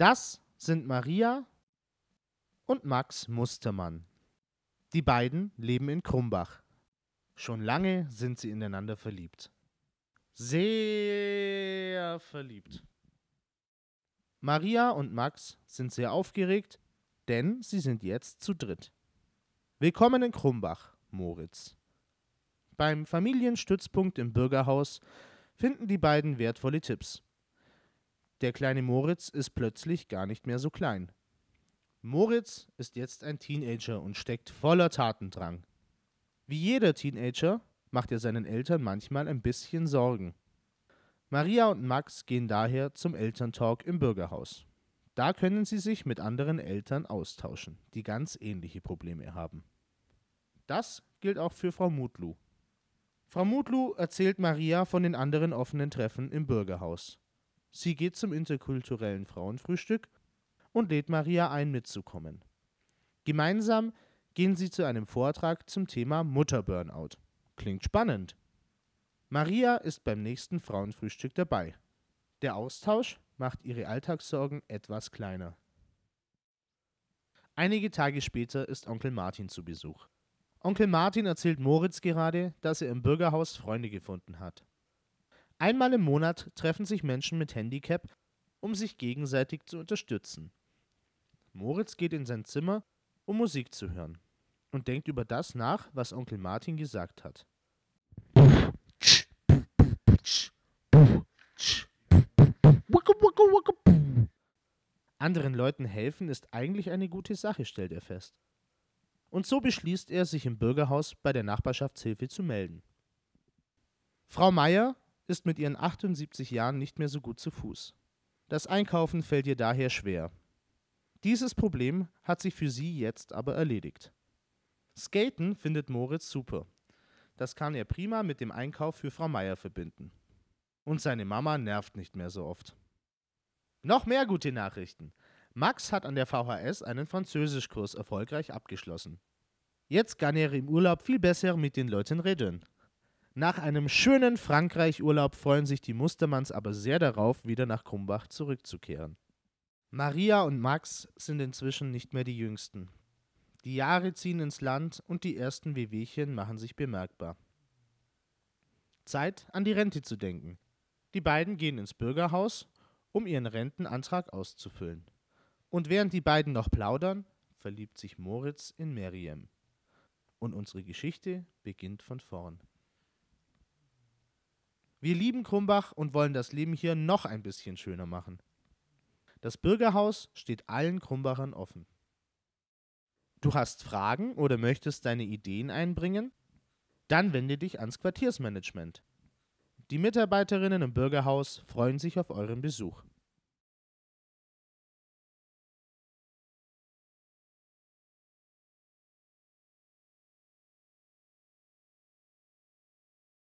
Das sind Maria und Max Mustermann. Die beiden leben in Krumbach. Schon lange sind sie ineinander verliebt. Sehr verliebt. Maria und Max sind sehr aufgeregt, denn sie sind jetzt zu dritt. Willkommen in Krumbach, Moritz. Beim Familienstützpunkt im Bürgerhaus finden die beiden wertvolle Tipps. Der kleine Moritz ist plötzlich gar nicht mehr so klein. Moritz ist jetzt ein Teenager und steckt voller Tatendrang. Wie jeder Teenager macht er seinen Eltern manchmal ein bisschen Sorgen. Maria und Max gehen daher zum Elterntalk im Bürgerhaus. Da können sie sich mit anderen Eltern austauschen, die ganz ähnliche Probleme haben. Das gilt auch für Frau Mutlu. Frau Mutlu erzählt Maria von den anderen offenen Treffen im Bürgerhaus. Sie geht zum interkulturellen Frauenfrühstück und lädt Maria ein, mitzukommen. Gemeinsam gehen sie zu einem Vortrag zum Thema Mutterburnout. Klingt spannend. Maria ist beim nächsten Frauenfrühstück dabei. Der Austausch macht ihre Alltagssorgen etwas kleiner. Einige Tage später ist Onkel Martin zu Besuch. Onkel Martin erzählt Moritz gerade, dass er im Bürgerhaus Freunde gefunden hat. Einmal im Monat treffen sich Menschen mit Handicap, um sich gegenseitig zu unterstützen. Moritz geht in sein Zimmer, um Musik zu hören und denkt über das nach, was Onkel Martin gesagt hat. Anderen Leuten helfen ist eigentlich eine gute Sache, stellt er fest. Und so beschließt er, sich im Bürgerhaus bei der Nachbarschaftshilfe zu melden. Frau Meier ist mit ihren 78 Jahren nicht mehr so gut zu Fuß. Das Einkaufen fällt ihr daher schwer. Dieses Problem hat sich für sie jetzt aber erledigt. Skaten findet Moritz super. Das kann er prima mit dem Einkauf für Frau Meier verbinden. Und seine Mama nervt nicht mehr so oft. Noch mehr gute Nachrichten. Max hat an der VHS einen Französischkurs erfolgreich abgeschlossen. Jetzt kann er im Urlaub viel besser mit den Leuten reden. Nach einem schönen Frankreich-Urlaub freuen sich die Mustermanns aber sehr darauf, wieder nach Krumbach zurückzukehren. Maria und Max sind inzwischen nicht mehr die Jüngsten. Die Jahre ziehen ins Land und die ersten Wehwehchen machen sich bemerkbar. Zeit, an die Rente zu denken. Die beiden gehen ins Bürgerhaus, um ihren Rentenantrag auszufüllen. Und während die beiden noch plaudern, verliebt sich Moritz in Miriam. Und unsere Geschichte beginnt von vorn. Wir lieben Krumbach und wollen das Leben hier noch ein bisschen schöner machen. Das Bürgerhaus steht allen Krumbachern offen. Du hast Fragen oder möchtest deine Ideen einbringen? Dann wende dich ans Quartiersmanagement. Die Mitarbeiterinnen im Bürgerhaus freuen sich auf euren Besuch.